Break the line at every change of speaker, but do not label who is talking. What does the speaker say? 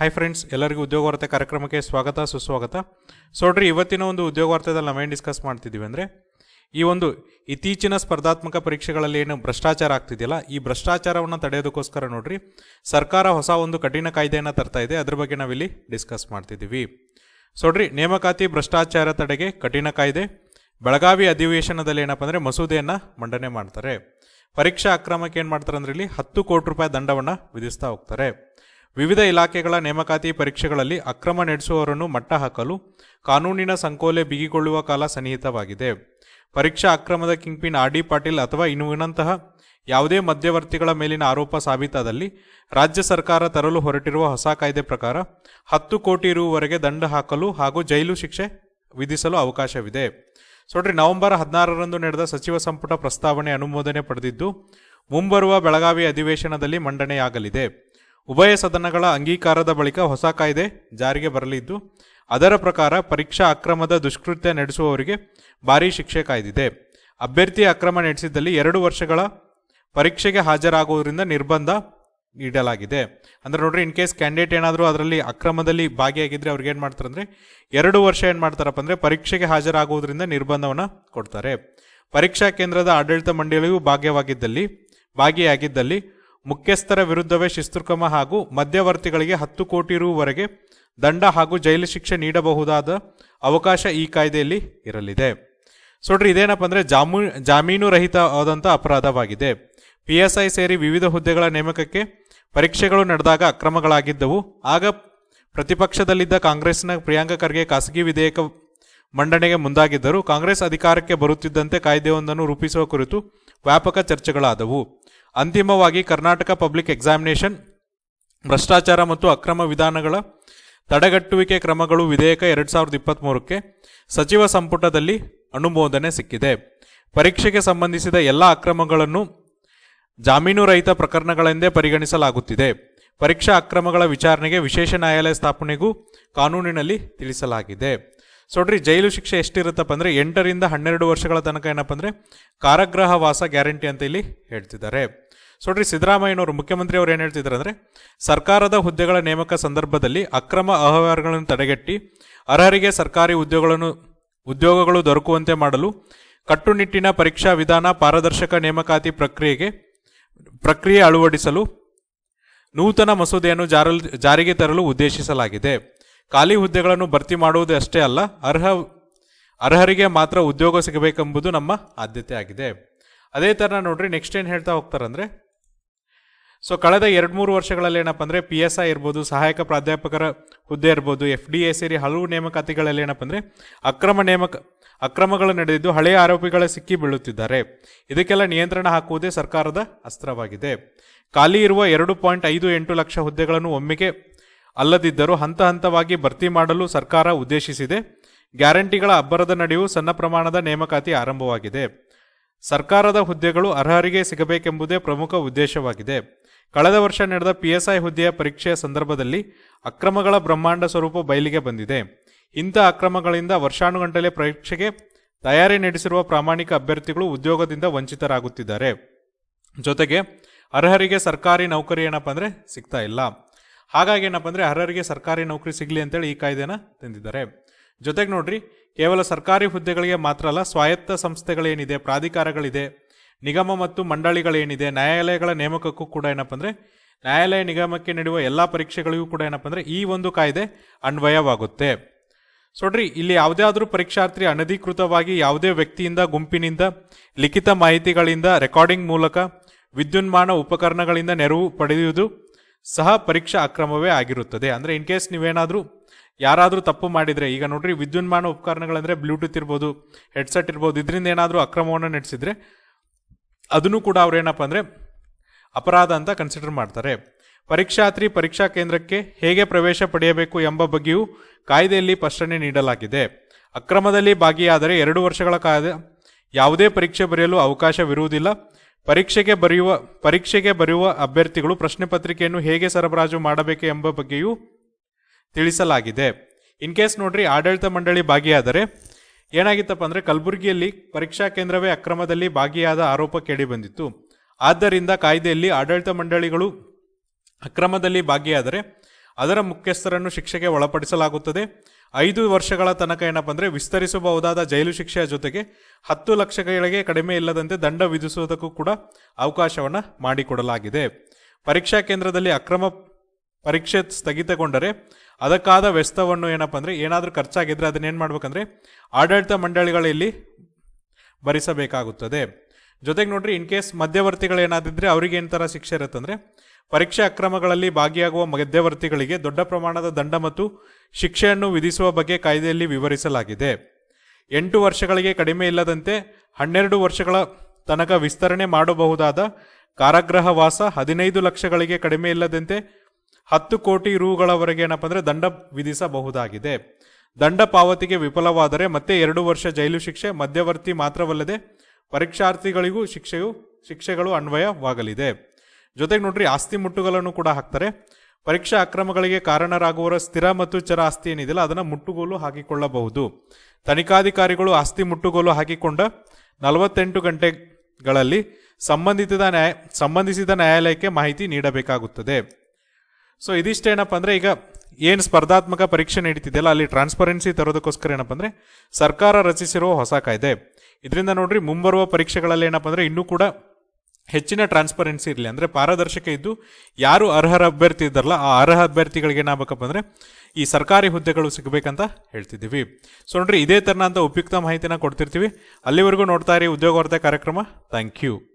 hi friends ಎಲ್ಲರಿಗೂ ಉದ್ಯೋಗ ವಾರ್ತೆ ಕಾರ್ಯಕ್ರಮಕ್ಕೆ ಸ್ವಾಗತ ಸುಸ್ವಾಗತ ಸೊಡ್ರಿ ಇವತ್ತಿನ ಒಂದು ಉದ್ಯೋಗ ವಾರ್ತೆದಲ್ಲಿ ನಾವೇನು ಡಿಸ್ಕಸ್ ಮಾಡ್ತಿದ್ದೀವಿ ಅಂದರೆ ಈ ಒಂದು ಇತ್ತೀಚಿನ ಸ್ಪರ್ಧಾತ್ಮಕ ಪರೀಕ್ಷೆಗಳಲ್ಲಿ ಏನು ಭ್ರಷ್ಟಾಚಾರ ಆಗ್ತಿದೆಯಲ್ಲ ಈ ಭ್ರಷ್ಟಾಚಾರವನ್ನು ತಡೆಯೋದಕ್ಕೋಸ್ಕರ ನೋಡ್ರಿ ಸರ್ಕಾರ ಹೊಸ ಒಂದು ಕಠಿಣ ಕಾಯ್ದೆಯನ್ನು ತರ್ತಾ ಇದೆ ಅದ್ರ ಬಗ್ಗೆ ನಾವಿಲ್ಲಿ ಡಿಸ್ಕಸ್ ಮಾಡ್ತಿದ್ದೀವಿ ಸೊಡ್ರಿ ನೇಮಕಾತಿ ಭ್ರಷ್ಟಾಚಾರ ತಡೆಗೆ ಕಠಿಣ ಕಾಯ್ದೆ ಬೆಳಗಾವಿ ಅಧಿವೇಶನದಲ್ಲಿ ಏನಪ್ಪ ಅಂದರೆ ಮಸೂದೆಯನ್ನು ಮಂಡನೆ ಮಾಡ್ತಾರೆ ಪರೀಕ್ಷಾ ಅಕ್ರಮಕ್ಕೆ ಏನು ಮಾಡ್ತಾರೆ ಅಂದ್ರೆ ಇಲ್ಲಿ ಹತ್ತು ಕೋಟಿ ರೂಪಾಯಿ ದಂಡವನ್ನು ವಿಧಿಸ್ತಾ ಹೋಗ್ತಾರೆ ವಿವಿಧ ಇಲಾಖೆಗಳ ನೇಮಕಾತಿ ಪರೀಕ್ಷೆಗಳಲ್ಲಿ ಅಕ್ರಮ ನಡೆಸುವವರನ್ನು ಮಟ್ಟಹಾಕಲು ಕಾನೂನಿನ ಸಂಕೋಲೆ ಬಿಗಿಗೊಳ್ಳುವ ಕಾಲ ಸನ್ನಿಹಿತವಾಗಿದೆ ಪರೀಕ್ಷಾ ಅಕ್ರಮದ ಕಿಂಗ್ಪಿನ್ ಆರ್ ಡಿ ಪಾಟೀಲ್ ಅಥವಾ ಇನ್ನುವಿನಂತಹ ಯಾವುದೇ ಮಧ್ಯವರ್ತಿಗಳ ಮೇಲಿನ ಆರೋಪ ಸಾಬೀತಾದಲ್ಲಿ ರಾಜ್ಯ ಸರ್ಕಾರ ತರಲು ಹೊರಟಿರುವ ಹೊಸ ಕಾಯ್ದೆ ಪ್ರಕಾರ ಹತ್ತು ಕೋಟಿ ರುವರೆಗೆ ದಂಡ ಹಾಕಲು ಹಾಗೂ ಜೈಲು ಶಿಕ್ಷೆ ವಿಧಿಸಲು ಅವಕಾಶವಿದೆ ಸೊಡ್ರಿ ನವೆಂಬರ್ ಹದಿನಾರರಂದು ನಡೆದ ಸಚಿವ ಸಂಪುಟ ಪ್ರಸ್ತಾವನೆ ಅನುಮೋದನೆ ಪಡೆದಿದ್ದು ಮುಂಬರುವ ಬೆಳಗಾವಿ ಅಧಿವೇಶನದಲ್ಲಿ ಮಂಡನೆಯಾಗಲಿದೆ ಉಭಯ ಸದನಗಳ ಅಂಗೀಕಾರದ ಬಳಿಕ ಹೊಸ ಕಾಯ್ದೆ ಜಾರಿಗೆ ಬರಲಿದ್ದು ಅದರ ಪ್ರಕಾರ ಪರೀಕ್ಷಾ ಅಕ್ರಮದ ದುಷ್ಕೃತ್ಯ ನಡೆಸುವವರಿಗೆ ಭಾರೀ ಶಿಕ್ಷೆ ಕಾಯ್ದಿದೆ ಅಭ್ಯರ್ಥಿ ಅಕ್ರಮ ನಡೆಸಿದ್ದಲ್ಲಿ ಎರಡು ವರ್ಷಗಳ ಪರೀಕ್ಷೆಗೆ ಹಾಜರಾಗುವುದರಿಂದ ನಿರ್ಬಂಧ ನೀಡಲಾಗಿದೆ ಅಂದರೆ ನೋಡ್ರಿ ಇನ್ ಕೇಸ್ ಕ್ಯಾಂಡಿಡೇಟ್ ಏನಾದರೂ ಅದರಲ್ಲಿ ಅಕ್ರಮದಲ್ಲಿ ಭಾಗಿಯಾಗಿದ್ದರೆ ಅವ್ರಿಗೆ ಏನು ಮಾಡ್ತಾರೆ ಅಂದರೆ ಎರಡು ವರ್ಷ ಏನು ಮಾಡ್ತಾರಪ್ಪ ಅಂದರೆ ಪರೀಕ್ಷೆಗೆ ಹಾಜರಾಗುವುದರಿಂದ ನಿರ್ಬಂಧವನ್ನು ಕೊಡ್ತಾರೆ ಪರೀಕ್ಷಾ ಕೇಂದ್ರದ ಆಡಳಿತ ಮಂಡಳಿಯು ಭಾಗ್ಯವಾಗಿದ್ದಲ್ಲಿ ಭಾಗಿಯಾಗಿದ್ದಲ್ಲಿ ಮುಖ್ಯಸ್ಥರ ವಿರುದ್ಧವೇ ಕ್ರಮ ಹಾಗೂ ಮಧ್ಯವರ್ತಿಗಳಿಗೆ ಹತ್ತು ಕೋಟಿ ರುವರೆಗೆ ದಂಡ ಹಾಗೂ ಜೈಲು ಶಿಕ್ಷೆ ನೀಡಬಹುದಾದ ಅವಕಾಶ ಈ ಕಾಯ್ದೆಯಲ್ಲಿ ಇರಲಿದೆ ಸೊಡ್ರಿ ಇದೇನಪ್ಪ ಅಂದರೆ ಜಾಮು ಜಾಮೀನು ರಹಿತವಾದಂಥ ಅಪರಾಧವಾಗಿದೆ ಪಿ ಎಸ್ ಐ ಸೇರಿ ವಿವಿಧ ಹುದ್ದೆಗಳ ನೇಮಕಕ್ಕೆ ಪರೀಕ್ಷೆಗಳು ನಡೆದಾಗ ಅಕ್ರಮಗಳಾಗಿದ್ದವು ಆಗ ಪ್ರತಿಪಕ್ಷದಲ್ಲಿದ್ದ ಕಾಂಗ್ರೆಸ್ನ ಪ್ರಿಯಾಂಕ ಖರ್ಗೆ ಖಾಸಗಿ ವಿಧೇಯಕ ಮಂಡನೆಗೆ ಮುಂದಾಗಿದ್ದರು ಕಾಂಗ್ರೆಸ್ ಅಧಿಕಾರಕ್ಕೆ ಬರುತ್ತಿದ್ದಂತೆ ಕಾಯ್ದೆಯೊಂದನ್ನು ರೂಪಿಸುವ ಕುರಿತು ವ್ಯಾಪಕ ಚರ್ಚೆಗಳಾದವು ಅಂತಿಮವಾಗಿ ಕರ್ನಾಟಕ ಪಬ್ಲಿಕ್ ಎಕ್ಸಾಮಿನೇಷನ್ ಭ್ರಷ್ಟಾಚಾರ ಮತ್ತು ಅಕ್ರಮ ವಿಧಾನಗಳ ತಡೆಗಟ್ಟುವಿಕೆ ಕ್ರಮಗಳು ವಿಧೇಯಕ ಎರಡು ಸಾವಿರದ ಇಪ್ಪತ್ತ್ಮೂರಕ್ಕೆ ಸಚಿವ ಸಂಪುಟದಲ್ಲಿ ಅನುಮೋದನೆ ಸಿಕ್ಕಿದೆ ಪರೀಕ್ಷೆಗೆ ಸಂಬಂಧಿಸಿದ ಎಲ್ಲ ಅಕ್ರಮಗಳನ್ನು ಜಾಮೀನು ರಹಿತ ಪ್ರಕರಣಗಳೆಂದೇ ಪರಿಗಣಿಸಲಾಗುತ್ತಿದೆ ಪರೀಕ್ಷಾ ಅಕ್ರಮಗಳ ವಿಚಾರಣೆಗೆ ವಿಶೇಷ ನ್ಯಾಯಾಲಯ ಸ್ಥಾಪನೆಗೂ ಕಾನೂನಿನಲ್ಲಿ ತಿಳಿಸಲಾಗಿದೆ ಸೊಡ್ರಿ ಜೈಲು ಶಿಕ್ಷೆ ಎಷ್ಟಿರುತ್ತಪ್ಪ ಅಂದರೆ ಎಂಟರಿಂದ ಹನ್ನೆರಡು ವರ್ಷಗಳ ತನಕ ಏನಪ್ಪ ಅಂದರೆ ಕಾರಾಗೃಹ ವಾಸ ಗ್ಯಾರಂಟಿ ಅಂತ ಇಲ್ಲಿ ಹೇಳ್ತಿದ್ದಾರೆ ಸೊಡ್ರಿ ಸಿದ್ದರಾಮಯ್ಯನವರು ಮುಖ್ಯಮಂತ್ರಿ ಅವರು ಏನು ಹೇಳ್ತಿದ್ದಾರೆ ಅಂದರೆ ಸರ್ಕಾರದ ಹುದ್ದೆಗಳ ನೇಮಕ ಸಂದರ್ಭದಲ್ಲಿ ಅಕ್ರಮ ಅವ್ಯವಹಾರಗಳನ್ನು ತಡೆಗಟ್ಟಿ ಅರ್ಹರಿಗೆ ಸರ್ಕಾರಿ ಉದ್ಯೋಗಗಳನ್ನು ಉದ್ಯೋಗಗಳು ದೊರಕುವಂತೆ ಮಾಡಲು ಕಟ್ಟುನಿಟ್ಟಿನ ಪರೀಕ್ಷಾ ವಿಧಾನ ಪಾರದರ್ಶಕ ನೇಮಕಾತಿ ಪ್ರಕ್ರಿಯೆಗೆ ಪ್ರಕ್ರಿಯೆ ಅಳವಡಿಸಲು ನೂತನ ಮಸೂದೆಯನ್ನು ಜಾರಲ್ ಜಾರಿಗೆ ತರಲು ಉದ್ದೇಶಿಸಲಾಗಿದೆ ಖಾಲಿ ಹುದ್ದೆಗಳನ್ನು ಭರ್ತಿ ಮಾಡುವುದು ಅಷ್ಟೇ ಅಲ್ಲ ಅರ್ಹ ಅರ್ಹರಿಗೆ ಮಾತ್ರ ಉದ್ಯೋಗ ಸಿಗಬೇಕೆಂಬುದು ನಮ್ಮ ಆದ್ಯತೆ ಆಗಿದೆ ಅದೇ ಥರ ನೋಡ್ರಿ ನೆಕ್ಸ್ಟ್ ಏನು ಹೇಳ್ತಾ ಹೋಗ್ತಾರಂದ್ರೆ ಸೊ ಕಳೆದ ಎರಡು ಮೂರು ವರ್ಷಗಳಲ್ಲಿ ಏನಪ್ಪ ಅಂದರೆ ಪಿ ಎಸ್ ಐ ಇರ್ಬೋದು ಸಹಾಯಕ ಪ್ರಾಧ್ಯಾಪಕರ ಹುದ್ದೆ ಇರ್ಬೋದು ಎಫ್ ಡಿ ಎ ಸೇರಿ ಹಲವು ನೇಮಕಾತಿಗಳಲ್ಲಿ ಏನಪ್ಪ ಅಂದರೆ ಅಕ್ರಮ ನೇಮಕ ಅಕ್ರಮಗಳು ನಡೆದಿದ್ದು ಹಳೆಯ ಆರೋಪಿಗಳ ಸಿಕ್ಕಿ ಬೀಳುತ್ತಿದ್ದಾರೆ ಇದಕ್ಕೆಲ್ಲ ನಿಯಂತ್ರಣ ಹಾಕುವುದೇ ಸರ್ಕಾರದ ಅಸ್ತ್ರವಾಗಿದೆ ಖಾಲಿ ಇರುವ ಎರಡು ಪಾಯಿಂಟ್ ಐದು ಎಂಟು ಲಕ್ಷ ಹುದ್ದೆಗಳನ್ನು ಒಮ್ಮೆಗೆ ಅಲ್ಲದಿದ್ದರೂ ಹಂತ ಹಂತವಾಗಿ ಭರ್ತಿ ಮಾಡಲು ಸರ್ಕಾರ ಉದ್ದೇಶಿಸಿದೆ ಗ್ಯಾರಂಟಿಗಳ ಅಬ್ಬರದ ನಡೆಯು ಸಣ್ಣ ಪ್ರಮಾಣದ ನೇಮಕಾತಿ ಆರಂಭವಾಗಿದೆ ಸರ್ಕಾರದ ಹುದ್ದೆಗಳು ಅರ್ಹರಿಗೆ ಸಿಗಬೇಕೆಂಬುದೇ ಪ್ರಮುಖ ಉದ್ದೇಶವಾಗಿದೆ ಕಳೆದ ವರ್ಷ ನಡೆದ ಪಿಎಸ್ಐ ಹುದ್ದೆಯ ಪರೀಕ್ಷೆಯ ಸಂದರ್ಭದಲ್ಲಿ ಅಕ್ರಮಗಳ ಬ್ರಹ್ಮಾಂಡ ಸ್ವರೂಪ ಬಯಲಿಗೆ ಬಂದಿದೆ ಇಂಥ ಅಕ್ರಮಗಳಿಂದ ವರ್ಷಾನುಗಂಟಲೆ ಪರೀಕ್ಷೆಗೆ ತಯಾರಿ ನಡೆಸಿರುವ ಪ್ರಾಮಾಣಿಕ ಅಭ್ಯರ್ಥಿಗಳು ಉದ್ಯೋಗದಿಂದ ವಂಚಿತರಾಗುತ್ತಿದ್ದಾರೆ ಜೊತೆಗೆ ಅರ್ಹರಿಗೆ ಸರ್ಕಾರಿ ನೌಕರಿ ಏನಪ್ಪ ಅಂದರೆ ಸಿಗ್ತಾ ಇಲ್ಲ ಹಾಗಾಗಿ ಏನಪ್ಪ ಅಂದರೆ ಅರ್ಹರಿಗೆ ಸರ್ಕಾರಿ ನೌಕರಿ ಸಿಗಲಿ ಅಂತೇಳಿ ಈ ಕಾಯ್ದೆನ ತಂದಿದ್ದಾರೆ ಜೊತೆಗೆ ನೋಡ್ರಿ ಕೇವಲ ಸರ್ಕಾರಿ ಹುದ್ದೆಗಳಿಗೆ ಮಾತ್ರ ಅಲ್ಲ ಸ್ವಾಯತ್ತ ಸಂಸ್ಥೆಗಳೇನಿದೆ ಪ್ರಾಧಿಕಾರಗಳಿದೆ ನಿಗಮ ಮತ್ತು ಮಂಡಳಿಗಳೇನಿದೆ ನ್ಯಾಯಾಲಯಗಳ ನೇಮಕಕ್ಕೂ ಕೂಡ ಏನಪ್ಪ ಅಂದರೆ ನ್ಯಾಯಾಲಯ ನಿಗಮಕ್ಕೆ ನಡೆಯುವ ಎಲ್ಲ ಪರೀಕ್ಷೆಗಳಿಗೂ ಕೂಡ ಏನಪ್ಪ ಅಂದರೆ ಈ ಒಂದು ಕಾಯ್ದೆ ಅನ್ವಯವಾಗುತ್ತೆ ಸೊಡ್ರಿ ಇಲ್ಲಿ ಯಾವುದಾದ್ರೂ ಪರೀಕ್ಷಾರ್ಥಿ ಅನಧಿಕೃತವಾಗಿ ಯಾವುದೇ ವ್ಯಕ್ತಿಯಿಂದ ಗುಂಪಿನಿಂದ ಲಿಖಿತ ಮಾಹಿತಿಗಳಿಂದ ರೆಕಾರ್ಡಿಂಗ್ ಮೂಲಕ ವಿದ್ಯುನ್ಮಾನ ಉಪಕರಣಗಳಿಂದ ನೆರವು ಪಡೆಯುವುದು ಸಹ ಪರೀಕ್ಷಾ ಅಕ್ರಮವೇ ಆಗಿರುತ್ತದೆ ಅಂದರೆ ಇನ್ ಕೇಸ್ ನೀವೇನಾದರೂ ಯಾರಾದರೂ ತಪ್ಪು ಮಾಡಿದರೆ ಈಗ ನೋಡ್ರಿ ವಿದ್ಯುನ್ಮಾನ ಉಪಕರಣಗಳಂದರೆ ಬ್ಲೂಟೂತ್ ಇರ್ಬೋದು ಹೆಡ್ಸೆಟ್ ಇರ್ಬೋದು ಇದರಿಂದ ಏನಾದರೂ ಅಕ್ರಮವನ್ನು ನಡೆಸಿದರೆ ಅದನ್ನು ಕೂಡ ಅವರೇನಪ್ಪ ಅಂದರೆ ಅಪರಾಧ ಅಂತ ಕನ್ಸಿಡರ್ ಮಾಡ್ತಾರೆ ಪರೀಕ್ಷಾತ್ರಿ ಪರೀಕ್ಷಾ ಕೇಂದ್ರಕ್ಕೆ ಹೇಗೆ ಪ್ರವೇಶ ಪಡೆಯಬೇಕು ಎಂಬ ಬಗ್ಗೆಯೂ ಕಾಯ್ದೆಯಲ್ಲಿ ಸ್ಪಷ್ಟನೆ ನೀಡಲಾಗಿದೆ ಅಕ್ರಮದಲ್ಲಿ ಭಾಗಿಯಾದರೆ ಎರಡು ವರ್ಷಗಳ ಕಾಲ ಯಾವುದೇ ಪರೀಕ್ಷೆ ಬರೆಯಲು ಅವಕಾಶವಿರುವುದಿಲ್ಲ ಪರೀಕ್ಷೆಗೆ ಬರೆಯುವ ಪರೀಕ್ಷೆಗೆ ಬರೆಯುವ ಅಭ್ಯರ್ಥಿಗಳು ಪ್ರಶ್ನೆ ಪತ್ರಿಕೆಯನ್ನು ಹೇಗೆ ಸರಬರಾಜು ಮಾಡಬೇಕು ಎಂಬ ಬಗ್ಗೆಯೂ ತಿಳಿಸಲಾಗಿದೆ ಇನ್ ಕೇಸ್ ನೋಡ್ರಿ ಆಡಳಿತ ಮಂಡಳಿ ಭಾಗಿಯಾದರೆ ಏನಾಗಿತ್ತಪ್ಪ ಅಂದರೆ ಕಲಬುರಗಿಯಲ್ಲಿ ಪರೀಕ್ಷಾ ಕೇಂದ್ರವೇ ಅಕ್ರಮದಲ್ಲಿ ಭಾಗಿಯಾದ ಆರೋಪ ಕೇಳಿಬಂದಿತ್ತು ಆದ್ದರಿಂದ ಕಾಯ್ದೆಯಲ್ಲಿ ಆಡಳಿತ ಮಂಡಳಿಗಳು ಅಕ್ರಮದಲ್ಲಿ ಭಾಗಿಯಾದರೆ ಅದರ ಮುಖ್ಯಸ್ಥರನ್ನು ಶಿಕ್ಷೆಗೆ ಒಳಪಡಿಸಲಾಗುತ್ತದೆ ಐದು ವರ್ಷಗಳ ತನಕ ಏನಪ್ಪ ಅಂದರೆ ವಿಸ್ತರಿಸಬಹುದಾದ ಜೈಲು ಶಿಕ್ಷೆಯ ಜೊತೆಗೆ ಹತ್ತು ಲಕ್ಷಗಳಿಗೆ ಕಡಿಮೆ ಇಲ್ಲದಂತೆ ದಂಡ ವಿಧಿಸುವುದಕ್ಕೂ ಕೂಡ ಅವಕಾಶವನ್ನು ಮಾಡಿಕೊಡಲಾಗಿದೆ ಪರೀಕ್ಷಾ ಕೇಂದ್ರದಲ್ಲಿ ಅಕ್ರಮ ಪರೀಕ್ಷೆ ಸ್ಥಗಿತಗೊಂಡರೆ ಅದಕ್ಕಾದ ವ್ಯಸ್ತವನ್ನು ಏನಪ್ಪ ಅಂದರೆ ಏನಾದರೂ ಖರ್ಚಾಗಿದ್ದರೆ ಅದನ್ನೇನು ಮಾಡ್ಬೇಕಂದ್ರೆ ಆಡಳಿತ ಮಂಡಳಿಗಳಲ್ಲಿ ಭರಿಸಬೇಕಾಗುತ್ತದೆ ಜೊತೆಗೆ ನೋಡ್ರಿ ಇನ್ ಕೇಸ್ ಏನಾದಿದ್ರೆ ಅವರಿಗೆ ಏನು ಥರ ಶಿಕ್ಷೆ ಇರುತ್ತಂದ್ರೆ ಪರೀಕ್ಷೆ ಅಕ್ರಮಗಳಲ್ಲಿ ಭಾಗಿಯಾಗುವ ಮಧ್ಯವರ್ತಿಗಳಿಗೆ ದೊಡ್ಡ ಪ್ರಮಾಣದ ದಂಡ ಮತ್ತು ಶಿಕ್ಷೆಯನ್ನು ವಿಧಿಸುವ ಬಗ್ಗೆ ಕಾಯ್ದೆಯಲ್ಲಿ ವಿವರಿಸಲಾಗಿದೆ ಎಂಟು ವರ್ಷಗಳಿಗೆ ಕಡಿಮೆ ಇಲ್ಲದಂತೆ ಹನ್ನೆರಡು ವರ್ಷಗಳ ತನಕ ವಿಸ್ತರಣೆ ಮಾಡಬಹುದಾದ ಕಾರಾಗೃಹ ವಾಸ ಹದಿನೈದು ಲಕ್ಷಗಳಿಗೆ ಕಡಿಮೆ ಇಲ್ಲದಂತೆ ಹತ್ತು ಕೋಟಿ ರುಗಳವರೆಗೆ ಏನಪ್ಪ ಅಂದರೆ ದಂಡ ವಿಧಿಸಬಹುದಾಗಿದೆ ದಂಡ ಪಾವತಿಗೆ ವಿಫಲವಾದರೆ ಮತ್ತೆ ಎರಡು ವರ್ಷ ಜೈಲು ಶಿಕ್ಷೆ ಮಧ್ಯವರ್ತಿ ಮಾತ್ರವಲ್ಲದೆ ಪರೀಕ್ಷಾರ್ಥಿಗಳಿಗೂ ಶಿಕ್ಷೆಯು ಶಿಕ್ಷೆಗಳು ಅನ್ವಯವಾಗಲಿದೆ ಜೊತೆಗೆ ನೋಡ್ರಿ ಆಸ್ತಿ ಮುಟ್ಟುಗೋಲನ್ನು ಕೂಡ ಹಾಕ್ತಾರೆ ಪರೀಕ್ಷಾ ಅಕ್ರಮಗಳಿಗೆ ಕಾರಣರಾಗುವವರ ಸ್ಥಿರ ಮತ್ತು ಚರ ಆಸ್ತಿ ಏನಿದೆಯಲ್ಲ ಅದನ್ನು ಮುಟ್ಟುಗೋಲು ಹಾಕಿಕೊಳ್ಳಬಹುದು ತನಿಖಾಧಿಕಾರಿಗಳು ಆಸ್ತಿ ಮುಟ್ಟುಗೋಲು ಹಾಕಿಕೊಂಡ ನಲವತ್ತೆಂಟು ಗಂಟೆಗಳಲ್ಲಿ ಸಂಬಂಧಿತ ನ್ಯಾಯ ಸಂಬಂಧಿಸಿದ ನ್ಯಾಯಾಲಯಕ್ಕೆ ಮಾಹಿತಿ ನೀಡಬೇಕಾಗುತ್ತದೆ ಸೊ ಇದಿಷ್ಟೇನಪ್ಪ ಅಂದರೆ ಈಗ ಏನು ಸ್ಪರ್ಧಾತ್ಮಕ ಪರೀಕ್ಷೆ ನಡೀತಿದೆಯಲ್ಲ ಅಲ್ಲಿ ಟ್ರಾನ್ಸ್ಪರೆನ್ಸಿ ತರೋದಕ್ಕೋಸ್ಕರ ಏನಪ್ಪ ಅಂದರೆ ಸರ್ಕಾರ ರಚಿಸಿರುವ ಹೊಸ ಕಾಯ್ದೆ ಇದರಿಂದ ನೋಡ್ರಿ ಮುಂಬರುವ ಪರೀಕ್ಷೆಗಳಲ್ಲಿ ಏನಪ್ಪ ಅಂದರೆ ಇನ್ನೂ ಕೂಡ ಹೆಚ್ಚಿನ ಟ್ರಾನ್ಸ್ಪರೆನ್ಸಿ ಇರಲಿ ಅಂದರೆ ಪಾರದರ್ಶಕ ಇದ್ದು ಯಾರು ಅರ್ಹರ ಅಭ್ಯರ್ಥಿ ಇದ್ದಾರಲ್ಲ ಆ ಅರ್ಹ ಅಭ್ಯರ್ಥಿಗಳಿಗೆ ಏನಾಗಬೇಕಪ್ಪ ಅಂದರೆ ಈ ಸರ್ಕಾರಿ ಹುದ್ದೆಗಳು ಸಿಗಬೇಕಂತ ಹೇಳ್ತಿದ್ದೀವಿ ಸೊ ನೋಡ್ರಿ ಇದೇ ಥರನಂಥ ಉಪಯುಕ್ತ ಮಾಹಿತಿನ ಕೊಡ್ತಿರ್ತೀವಿ ಅಲ್ಲಿವರೆಗೂ ನೋಡ್ತಾ ಇರಿ ಉದ್ಯೋಗ ಕಾರ್ಯಕ್ರಮ ಥ್ಯಾಂಕ್ ಯು